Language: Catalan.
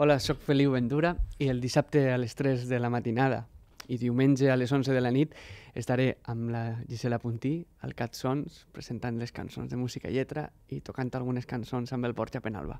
Hola, sóc Feliu Ventura i el dissabte a les 3 de la matinada i diumenge a les 11 de la nit estaré amb la Gisela Puntí al CatSons presentant les cançons de música i lletra i tocant algunes cançons amb el Borja Penalba.